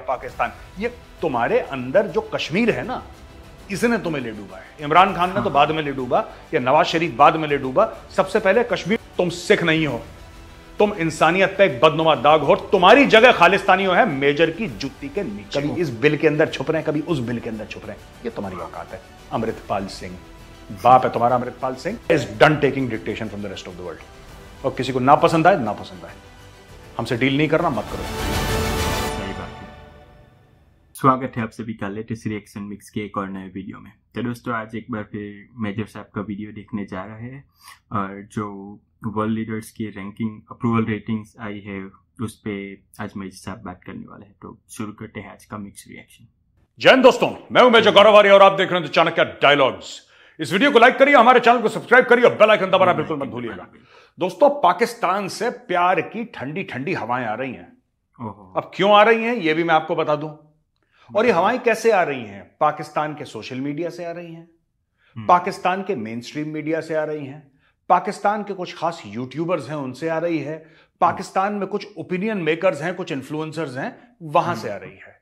पाकिस्तान ये तुम्हारे अंदर जो कश्मीर है ना इसने तुम्हें ले डूबा है इमरान खान ने तो हाँ। तो बाद में ले डूबा या नवाज शरीफ बाद में ले डूबा सबसे पहले कश्मीर तुम सिख नहीं हो तुम इंसानियत पे एक बदनुमा दाग हो तुम्हारी जगह खालिस्तानी हो है मेजर की जुत्ती के नीचे कभी इस बिल के अंदर छुप रहे हैं कभी उस बिल के अंदर छुप रहे हैं ये तुम्हारी औकात है अमृतपाल सिंह बाप है तुम्हारा Amritpal Singh is done taking dictation from the rest of the world और किसी को नापसंद आए नापसंद आए हमसे डील नहीं करना मत करो स्वागत है आप सभी का लेटेस्ट रिएक्शन मिक्स के एक और नए वीडियो में तो दोस्तों आज एक बार फिर मेजर साहब का वीडियो देखने जा रहा है और जो वर्ल्ड लीडर्स की रैंकिंग अप्रूवल रेटिंग्स आई है उस पर आज मेजर साहब बात करने वाले हैं तो शुरू करते हैं आज का मिक्स रिएक्शन जैन दोस्तों मैं हूं मेजर गौरव और आप देख रहे हैं चाणक्य डायलॉग्स इस वीडियो को लाइक करिए हमारे चैनल को सब्सक्राइब करिए और बेल आइकन दबाना बिल्कुल मत भूलिएगा दोस्तों पाकिस्तान से प्यार की ठंडी ठंडी हवाएं आ रही हैं अब क्यों आ रही हैं यह भी मैं आपको बता दूं और ये हवाएं कैसे आ रही हैं पाकिस्तान के सोशल मीडिया से आ रही हैं हम्म। पाकिस्तान के मेन स्ट्रीम मीडिया से आ रही हैं पाकिस्तान के कुछ खास यूट्यूबर्स हैं उनसे आ रही है पाकिस्तान में कुछ ओपिनियन मेकर्स हैं कुछ इन्फ्लुएंसर्स हैं वहां से आ रही है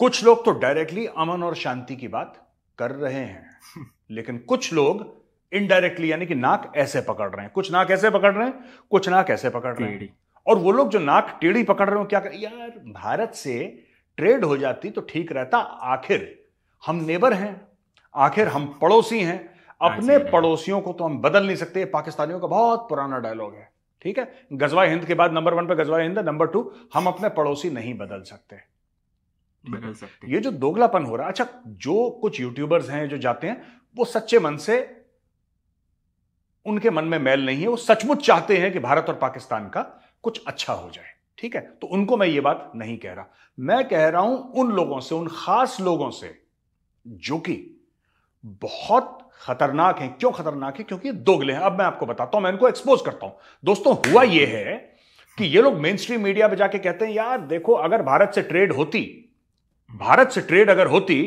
कुछ लोग तो डायरेक्टली अमन और शांति की बात कर रहे हैं लेकिन कुछ लोग इनडायरेक्टली यानी कि नाक ऐसे पकड़ रहे हैं कुछ नाक ऐसे पकड़ रहे हैं कुछ नाक ऐसे पकड़ रहे हैं और वो लोग जो नाक टेढ़ी पकड़ रहे हो क्या कर यार भारत से ट्रेड हो जाती तो ठीक रहता आखिर हम नेबर हैं आखिर हम पड़ोसी हैं हाँ अपने हाँ पड़ोसियों को तो हम बदल नहीं सकते पाकिस्तानियों का बहुत पुराना डायलॉग है ठीक है गजवा हिंद के बाद नंबर वन पे गजवा हिंद है नंबर टू हम अपने पड़ोसी नहीं बदल सकते बदल सकते ये जो दोगलापन हो रहा है अच्छा जो कुछ यूट्यूबर्स हैं जो जाते हैं वो सच्चे मन से उनके मन में मैल नहीं है वो सचमुच चाहते हैं कि भारत और पाकिस्तान का कुछ अच्छा हो जाए ठीक है तो उनको मैं ये बात नहीं कह रहा मैं कह रहा हूं उन लोगों से उन खास लोगों से जो कि बहुत खतरनाक है क्यों खतरनाक है क्योंकि दोगले हैं अब मैं आपको बताता हूं मैं इनको एक्सपोज करता हूं दोस्तों हुआ यह है कि ये लोग मेन स्ट्रीम मीडिया पर जाके कहते हैं यार देखो अगर भारत से ट्रेड होती भारत से ट्रेड अगर होती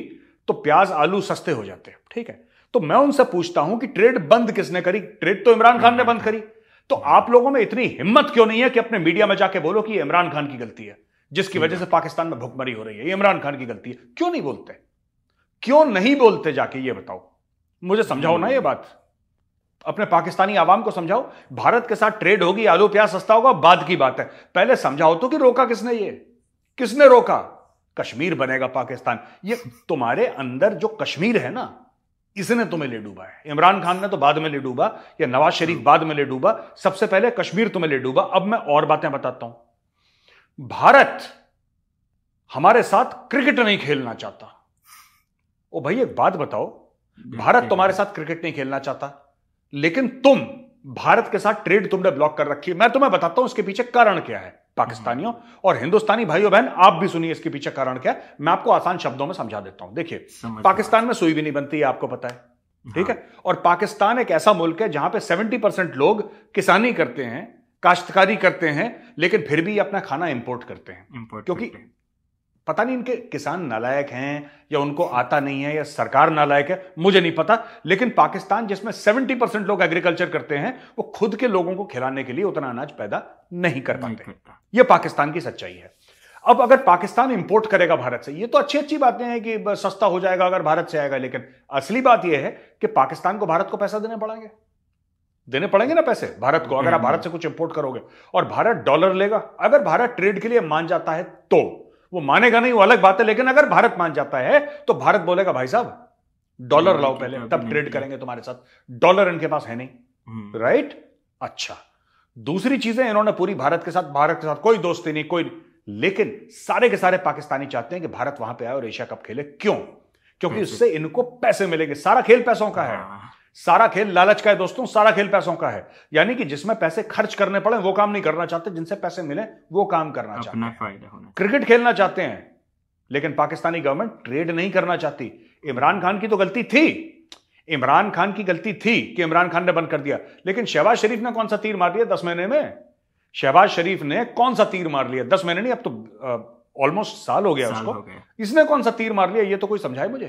तो प्याज आलू सस्ते हो जाते ठीक है तो मैं उनसे पूछता हूं कि ट्रेड बंद किसने करी ट्रेड तो इमरान खान ने बंद करी तो आप लोगों में इतनी हिम्मत क्यों नहीं है कि अपने मीडिया में जाके बोलो कि इमरान खान की गलती है जिसकी वजह से पाकिस्तान में भुखमरी हो रही है इमरान खान की गलती है क्यों नहीं बोलते क्यों नहीं बोलते जाके ये बताओ मुझे समझाओ ना ये हम्म। बात अपने पाकिस्तानी आवाम को समझाओ भारत के साथ ट्रेड होगी आलू प्याज सस्ता होगा बाद की बात है पहले समझाओ तो कि रोका किसने ये किसने रोका कश्मीर बनेगा पाकिस्तान ये तुम्हारे अंदर जो कश्मीर है ना इसने तुम्हें ले डूबा है इमरान खान ने तो बाद में ले डूबा या नवाज शरीफ हम्म। बाद में ले डूबा सबसे पहले कश्मीर तुम्हें ले डूबा अब मैं और बातें बताता हूं भारत हमारे साथ क्रिकेट नहीं खेलना चाहता ओ भाई एक बात बताओ भारत तुम्हारे साथ क्रिकेट नहीं खेलना चाहता लेकिन तुम भारत के साथ ट्रेड तुमने ब्लॉक कर रखी है मैं तुम्हें बताता हूं उसके पीछे कारण क्या है पाकिस्तानियों और हिंदुस्तानी भाइयों बहन आप भी सुनिए इसके पीछे कारण क्या है मैं आपको आसान शब्दों में समझा देता हूं देखिए पाकिस्तान में सुई भी नहीं बनती है आपको पता है हाँ। ठीक है और पाकिस्तान एक ऐसा मुल्क है जहां पे 70 परसेंट लोग किसानी करते हैं काश्तकारी करते हैं लेकिन फिर भी अपना खाना इंपोर्ट करते हैं इंपोर्ट क्योंकि पता नहीं इनके किसान नालायक हैं या उनको आता नहीं है या सरकार नालायक है मुझे नहीं पता लेकिन पाकिस्तान जिसमें 70 परसेंट लोग एग्रीकल्चर करते हैं वो खुद के लोगों को खिलाने के लिए उतना अनाज पैदा नहीं कर पाते ये पाकिस्तान की सच्चाई है अब अगर पाकिस्तान इंपोर्ट करेगा भारत से ये तो अच्छी अच्छी बातें हैं कि सस्ता हो जाएगा अगर भारत से आएगा लेकिन असली बात यह है कि पाकिस्तान को भारत को पैसा देने पड़ेंगे देने पड़ेंगे ना पैसे भारत को अगर आप हम्म। भारत से कुछ इंपोर्ट करोगे और भारत डॉलर लेगा अगर भारत ट्रेड के लिए मान जाता है तो वो मानेगा नहीं वो अलग बात है लेकिन अगर भारत मान जाता है तो भारत बोलेगा भाई साहब डॉलर हम्म, लाओ पहले तब ट्रेड करेंगे तुम्हारे साथ डॉलर इनके पास है नहीं हम्म। राइट अच्छा दूसरी चीजें इन्होंने पूरी भारत के साथ भारत के साथ कोई दोस्ती नहीं कोई लेकिन सारे के सारे पाकिस्तानी चाहते हैं कि भारत वहां पे आए और एशिया कप खेले क्यों क्योंकि हम्म, उससे इनको पैसे मिलेंगे सारा खेल पैसों का है हाँ। सारा खेल लालच का है दोस्तों सारा खेल पैसों का है यानी कि जिसमें पैसे खर्च करने पड़े वो काम नहीं करना चाहते जिनसे पैसे मिले वो काम करना चाहते हैं क्रिकेट खेलना चाहते हैं लेकिन पाकिस्तानी गवर्नमेंट ट्रेड नहीं करना चाहती इमरान खान की तो गलती थी इमरान खान की गलती थी कि इमरान खान ने बंद कर दिया लेकिन शहबाज शरीफ ने कौन सा तीर मार दिया दस महीने में शहबाज शरीफ ने कौन सा तीर मार लिया दस महीने नहीं अब तो ऑलमोस्ट साल हो गया साल उसको हो गया। इसने कौन सा तीर मार लिया ये तो कोई समझाए मुझे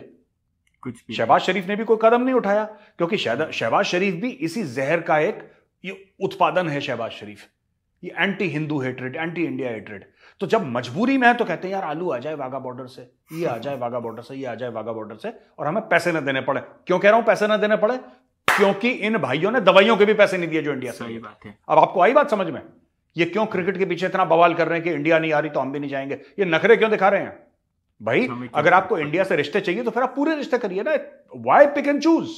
कुछ भी शहबाज शरीफ ने भी कोई कदम नहीं उठाया क्योंकि शहबाज शरीफ भी इसी जहर का एक ये उत्पादन है शहबाज शरीफ ये anti Hindu hatred anti India hatred तो जब मजबूरी में है तो कहते हैं यार आलू आ जाए वाघा बॉर्डर से ये आ जाए वाघा बॉर्डर से ये आ जाए वाघा बॉर्डर से और हमें पैसे ना देने पड़े क्यों कह रहा हूं पैसे ना देने पड़े क्योंकि इन भाइयों ने दवाइयों के भी पैसे नहीं दिए जो इंडिया से बात है अब आपको आई बात समझ में ये क्यों क्रिकेट के पीछे इतना बवाल कर रहे हैं कि इंडिया नहीं आ रही तो हम भी नहीं जाएंगे ये नखरे क्यों दिखा रहे हैं भाई तो अगर आपको इंडिया से रिश्ते चाहिए तो फिर आप पूरे रिश्ते करिए ना वाई पिक एंड चूज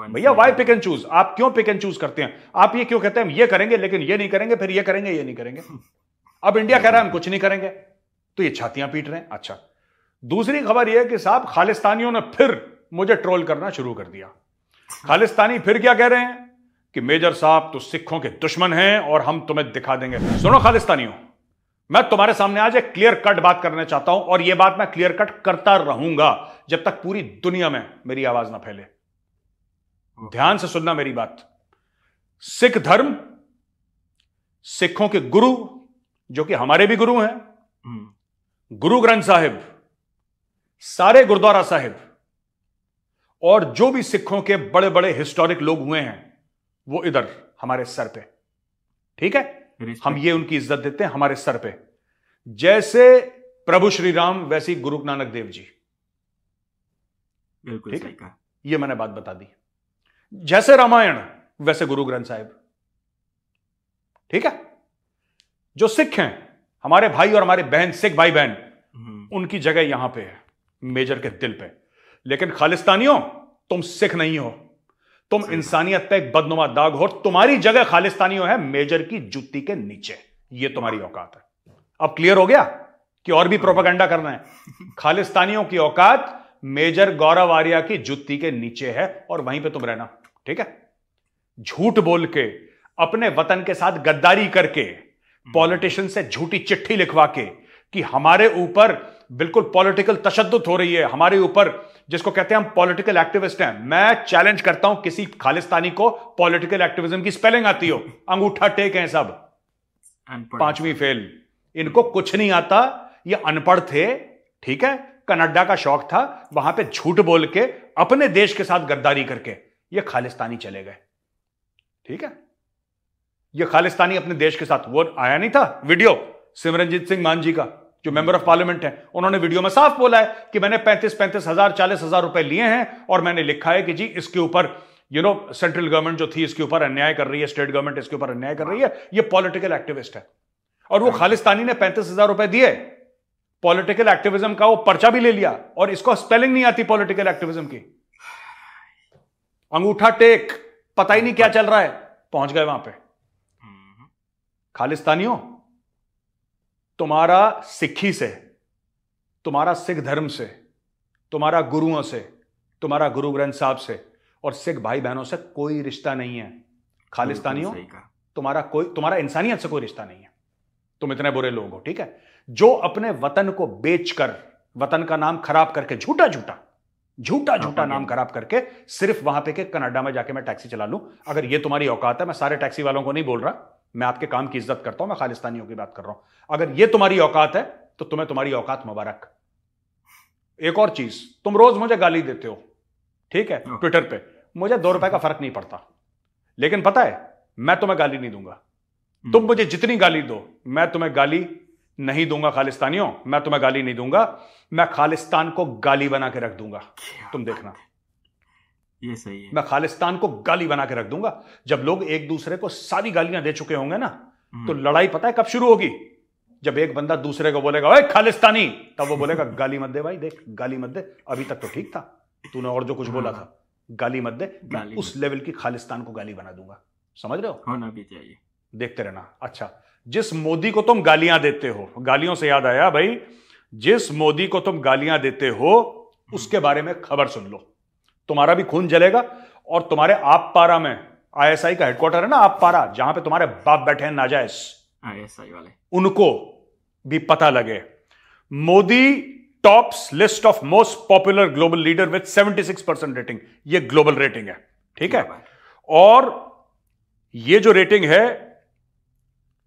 भैया वाई पिक एंड चूज आप क्यों पिक एंड चूज करते हैं आप ये क्यों कहते हैं हम ये करेंगे लेकिन ये नहीं करेंगे फिर ये करेंगे ये नहीं करेंगे अब इंडिया कह रहा है हम कुछ नहीं करेंगे तो ये छातियां पीट रहे हैं अच्छा दूसरी खबर यह कि साहब खालिस्तानियों ने फिर मुझे ट्रोल करना शुरू कर दिया खालिस्तानी फिर क्या कह रहे हैं कि मेजर साहब तो सिखों के दुश्मन हैं और हम तुम्हें दिखा देंगे सुनो खालिस्तानियों मैं तुम्हारे सामने आज एक क्लियर कट बात करना चाहता हूं और यह बात मैं क्लियर कट करता रहूंगा जब तक पूरी दुनिया में मेरी आवाज ना फैले ध्यान से सुनना मेरी बात सिख धर्म सिखों के गुरु जो कि हमारे भी गुरु हैं गुरु ग्रंथ साहिब सारे गुरुद्वारा साहिब और जो भी सिखों के बड़े बड़े हिस्टोरिक लोग हुए हैं वो इधर हमारे सर पे ठीक है हम ये उनकी इज्जत देते हैं हमारे सर पे जैसे प्रभु श्री राम वैसे ही गुरु नानक देव जी बिल्कुल ठीक है ये मैंने बात बता दी जैसे रामायण वैसे गुरु ग्रंथ साहिब ठीक है जो सिख हैं हमारे भाई और हमारे बहन सिख भाई बहन हम्म। उनकी जगह यहां पे है मेजर के दिल पे लेकिन खालिस्तानियों तुम सिख नहीं हो तुम इंसानियत पे एक बदनुमा दाग हो तुम्हारी जगह खालिस्तानियों है मेजर की जूती के नीचे ये तुम्हारी हाँ। औकात है अब क्लियर हो गया कि और भी प्रोपागेंडा करना है खालिस्तानियों की औकात मेजर गौरव आर्या की जुत्ती के नीचे है और वहीं पे तुम रहना ठीक है झूठ बोल के अपने वतन के साथ गद्दारी करके हम्म। पॉलिटिशियन से झूठी चिट्ठी लिखवा के कि हमारे ऊपर बिल्कुल पॉलिटिकल तशद हो रही है हमारे ऊपर जिसको कहते हैं हम पॉलिटिकल एक्टिविस्ट हैं मैं चैलेंज करता हूं किसी खालिस्तानी को पॉलिटिकल एक्टिविज्म की स्पेलिंग आती हो अंगूठा टेक है सब पांचवी फेल इनको कुछ नहीं आता ये अनपढ़ थे ठीक है कनाडा का शौक था वहां पे झूठ बोल के अपने देश के साथ गद्दारी करके ये खालिस्तानी चले गए ठीक है ये खालिस्तानी अपने देश के साथ वो आया नहीं था वीडियो सिमरनजीत सिंह मान जी का जो मेंबर ऑफ पार्लियामेंट हैं उन्होंने वीडियो में साफ बोला है कि मैंने पैंतीस पैंतीस हजार चालीस हजार रुपए लिए हैं और मैंने लिखा है कि जी इसके ऊपर यू नो सेंट्रल गवर्नमेंट जो थी इसके ऊपर अन्याय कर रही है स्टेट गवर्नमेंट इसके ऊपर अन्याय कर रही है ये पॉलिटिकल एक्टिविस्ट है और वो खालिस्तानी ने पैंतीस हजार रुपए दिए पॉलिटिकल एक्टिविज्म का वो पर्चा भी ले लिया और इसको स्पेलिंग नहीं आती पॉलिटिकल एक्टिविज्म की अंगूठा टेक पता ही नहीं क्या चल रहा है पहुंच गए वहां पे हम्म। खालिस्तानियों तुम्हारा सिखी से तुम्हारा सिख धर्म से तुम्हारा गुरुओं से तुम्हारा गुरु ग्रंथ साहब से और सिख भाई बहनों से कोई रिश्ता नहीं है खालिस्तानियों तुम्हारा कोई तुम्हारा इंसानियत से कोई रिश्ता नहीं है तुम इतने बुरे लोग हो ठीक है जो अपने वतन को बेचकर वतन का नाम खराब करके झूठा झूठा झूठा झूठा हाँ, हाँ, नाम हाँ। खराब करके सिर्फ वहां पे के कनाडा में जाके मैं टैक्सी चला लूं अगर ये तुम्हारी औकात है मैं सारे टैक्सी वालों को नहीं बोल रहा मैं आपके काम की इज्जत करता हूं मैं खालिस्तानियों की बात कर रहा हूं अगर ये तुम्हारी औकात है तो तुम्हें तुम्हारी औकात मुबारक एक और चीज तुम रोज मुझे गाली देते हो ठीक है ट्विटर हाँ। पे मुझे दो रुपए का फर्क नहीं पड़ता लेकिन पता है मैं तुम्हें गाली नहीं दूंगा हम्म। तुम मुझे जितनी गाली दो मैं तुम्हें गाली नहीं दूंगा खालिस्तानियों मैं तुम्हें गाली नहीं दूंगा मैं खालिस्तान को गाली बना के रख दूंगा तुम देखना ये सही है मैं खालिस्तान को गाली बना के रख दूंगा जब लोग एक दूसरे को सारी गालियां दे चुके होंगे ना तो हम्म। लड़ाई पता है कब शुरू होगी जब एक बंदा दूसरे को बोलेगा ओए खालिस्तानी तब वो बोलेगा गाली मत दे भाई देख गाली मत दे अभी तक तो ठीक था तूने और जो कुछ बोला हाँ। था गाली मत दे गाली उस लेवल की खालिस्तान को गाली बना दूंगा समझ रहे हो होना भी चाहिए देखते रहना अच्छा जिस मोदी को तुम गालियां देते हो गालियों से याद आया भाई जिस मोदी को तुम गालियां देते हो हम्म। उसके बारे में खबर सुन लो तुम्हारा भी खून जलेगा और तुम्हारे आप पारा में आईएसआई का हेडक्वार्टर है ना आप पारा जहां पे तुम्हारे बाप बैठे हैं नाजायज आईएसआई वाले उनको भी पता लगे Modi tops list of most popular global leader with 76 percent rating ये ग्लोबल रेटिंग है ठीक है और ये जो रेटिंग है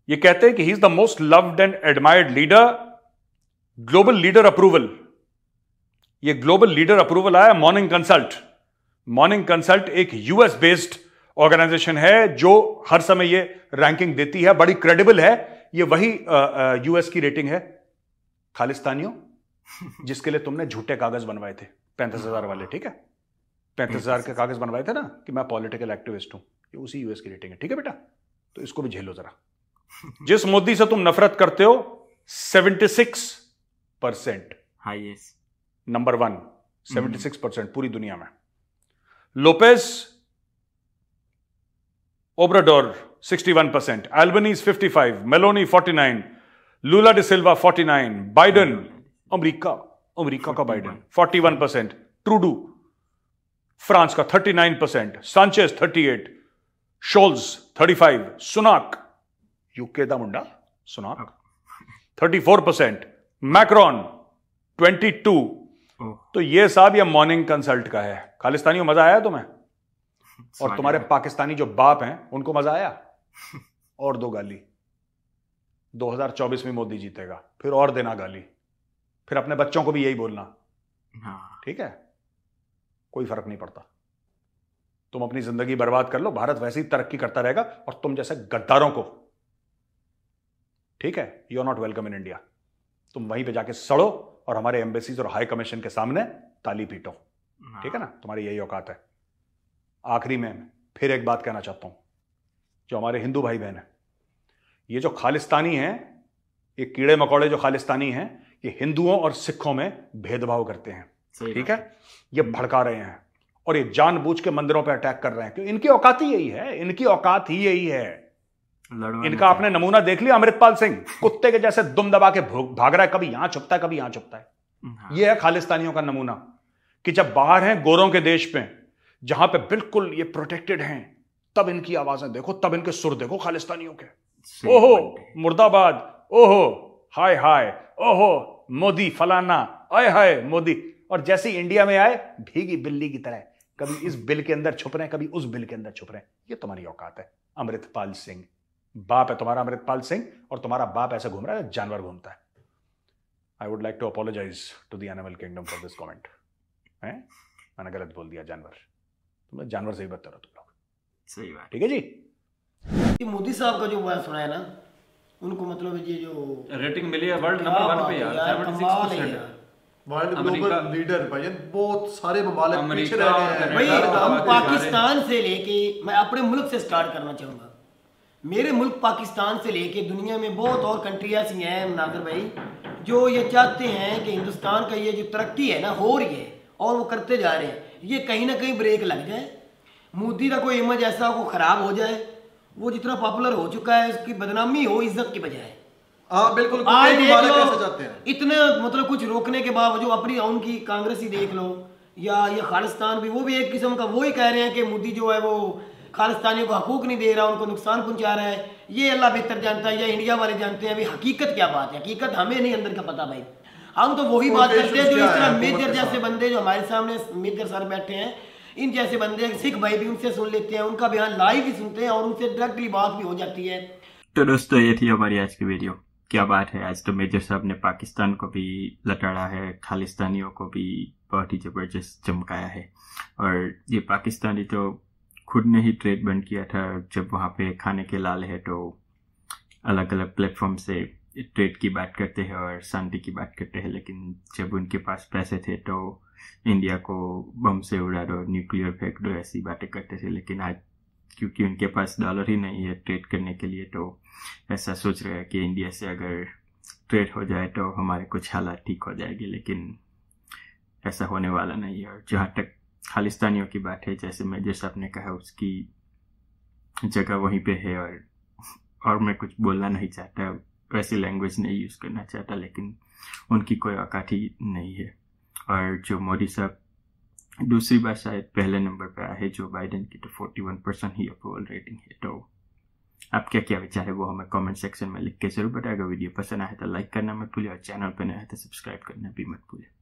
ये कहते हैं कि he is the most loved and admired leader global leader approval ये ग्लोबल लीडर अप्रूवल आया मॉर्निंग कंसल्ट मॉर्निंग कंसल्ट एक यूएस बेस्ड ऑर्गेनाइजेशन है जो हर समय ये रैंकिंग देती है बड़ी क्रेडिबल है ये वही यूएस की रेटिंग है खालिस्तानियों जिसके लिए तुमने झूठे कागज बनवाए थे पैंतीस हजार वाले ठीक है पैंतीस हजार के कागज बनवाए थे ना कि मैं पॉलिटिकल एक्टिविस्ट हूं ये उसी यूएस की रेटिंग है ठीक है बेटा तो इसको भी झेलो जरा जिस मोदी से तुम नफरत करते हो seventy six percent number one seventy six percent पूरी दुनिया में Lopez Obrador 61 percent Albanese 55 Meloni 49 Lula da Silva 49 Biden America America का बाइडन 41 परसेंट ट्रूडू फ्रांस का 39 percent Sanchez 38 Scholz 35 Sunak UK का मुंडा सुनाक 34 परसेंट मैक्रॉन 22 तो ये साहब ये मॉर्निंग कंसल्ट का है खालिस्तानी मजा आया तुम्हें और तुम्हारे पाकिस्तानी जो बाप हैं उनको मजा आया और दो गाली 2024 में मोदी जीतेगा फिर और देना गाली फिर अपने बच्चों को भी यही बोलना हाँ। ठीक है कोई फर्क नहीं पड़ता तुम अपनी जिंदगी बर्बाद कर लो भारत वैसे ही तरक्की करता रहेगा और तुम जैसे गद्दारों को ठीक है you are not welcome in India तुम वहीं पे जाके सड़ो और हमारे एम्बेसीज और हाई कमीशन के सामने ताली पीटो हाँ। ठीक है ना तुम्हारी यही औकात है आखिरी में फिर एक बात कहना चाहता हूँ जो हमारे हिंदू भाई बहन हैं ये जो खालिस्तानी हैं ये कीड़े मकोड़े जो खालिस्तानी हैं ये हिंदुओं और सिखों में भेदभाव करते हैं ठीक है ये हम्म। भड़का रहे हैं और ये जानबूझ के मंदिरों पर अटैक कर रहे हैं क्योंकि इनकी औकात ही यही है इनकी औकात ही यही है इनका आपने नमूना देख लिया अमृतपाल सिंह कुत्ते के जैसे दुम दबा के भाग रहा है कभी यहां छुपता है कभी यहां छुपता है हाँ। यह है खालिस्तानियों का नमूना कि जब बाहर हैं गोरों के देश पे जहां पे बिल्कुल ये प्रोटेक्टेड हैं तब इनकी आवाजें देखो तब इनके सुर देखो खालिस्तानियों के ओहो मुर्दाबाद ओहो हाय हाय ओहो मोदी फलाना अय हाय मोदी और जैसे इंडिया में आए भीगी बिल्ली की तरह कभी इस बिल के अंदर छुप रहे हैं कभी उस बिल के अंदर छुप रहे हैं ये तुम्हारी औकात है अमृतपाल सिंह बाप है तुम्हारा अमृतपाल सिंह और तुम्हारा बाप ऐसा घूम रहा है जानवर घूमता है I would like to apologise to the animal kingdom for this comment है मैंने गलत बोल दिया जानवर तुम जानवर से ही बदतर हो तुम लोग सही बात ठीक है जी मोदी साहब का जो बयान सुना है ना उनको मतलब ये जो रेटिंग मिली है वर्ल्ड नंबर वन पे यार वर्ल्ड ग्लोबल लीडर भाई बहुत सारे ममालिक पीछे रह गए हैं भाई हम पाकिस्तान से लेके मैं अपने मुल्क से स्टार्ट करना चाहूंगा मेरे मुल्क पाकिस्तान से लेके दुनिया में बहुत और कंट्री ऐसी हैं नागर भाई जो ये चाहते हैं कि हिंदुस्तान का ये जो तरक्की है ना हो रही है और वो करते जा रहे हैं ये कहीं ना कहीं ब्रेक लग जाए मोदी का कोई इमेज ऐसा हो ख़राब हो जाए वो जितना पॉपुलर हो चुका है उसकी बदनामी हो इज्जत की बजाय हाँ, बिल्कुल आज देख लो इतने मतलब कुछ रोकने के बावजूद अपनी उनकी कांग्रेस ही देख लो या ये खालिस्तान भी वो भी एक किस्म का वो ही कह रहे हैं कि मोदी जो है वो खालिस्तानियों को हकूक नहीं दे रहा उनको नुकसान पहुंचा रहा है ये अल्लाह बेहतर जानता है या इंडिया वाले जानते हैं अभी हकीकत क्या बात है हकीकत हमें नहीं अंदर का पता भाई हम तो वही बात करते हैं जो इस तरह मेजर जैसे बंदे जो हमारे सामने मेजर सर बैठे हैं इन जैसे बंदे सिख भाई भी उनसे सुन लेते हैं उनका बयान लाइव ही सुनते हैं और उनसे डायरेक्टली बात भी हो जाती है तो दोस्तों ये थी हमारी आज की वीडियो क्या बात है आज तो मेजर साहब ने पाकिस्तान को भी लटाड़ा है खालिस्तानियों को भी बहुत ही ज़बरदस्त चमकाया है और ये पाकिस्तानी तो खुद ने ही ट्रेड बंद किया था जब वहाँ पे खाने के लाल है तो अलग अलग प्लेटफॉर्म से ट्रेड की बात करते हैं और शांति की बात करते हैं लेकिन जब उनके पास पैसे थे तो इंडिया को बम से उड़ा दो न्यूक्लियर फेंक दो ऐसी बातें करते थे लेकिन आज क्योंकि उनके पास डॉलर ही नहीं है ट्रेड करने के लिए तो ऐसा सोच रहे हैं कि इंडिया से अगर ट्रेड हो जाए तो हमारे कुछ हालात ठीक हो जाएगी लेकिन ऐसा होने वाला नहीं है और जहाँ तक खालिस्तानियों की बात है जैसे मैं जैसे आपने कहा उसकी जगह वहीं पे है और और मैं कुछ बोलना नहीं चाहता वैसी लैंग्वेज नहीं यूज़ करना चाहता लेकिन उनकी कोई औकात ही नहीं है और जो मोदी साहब दूसरी बार शायद पहले नंबर पर आए हैं जो बाइडन की तो फोर्टी वन परसेंट ही अप्रूवल रेटिंग है तो आप क्या क्या विचार है वो हमें कमेंट सेक्शन में लिख के जरूर बताएगा वीडियो पसंद आए तो लाइक करना मत भूलिए और चैनल पर नया है तो सब्सक्राइब करना भी मत भूलिए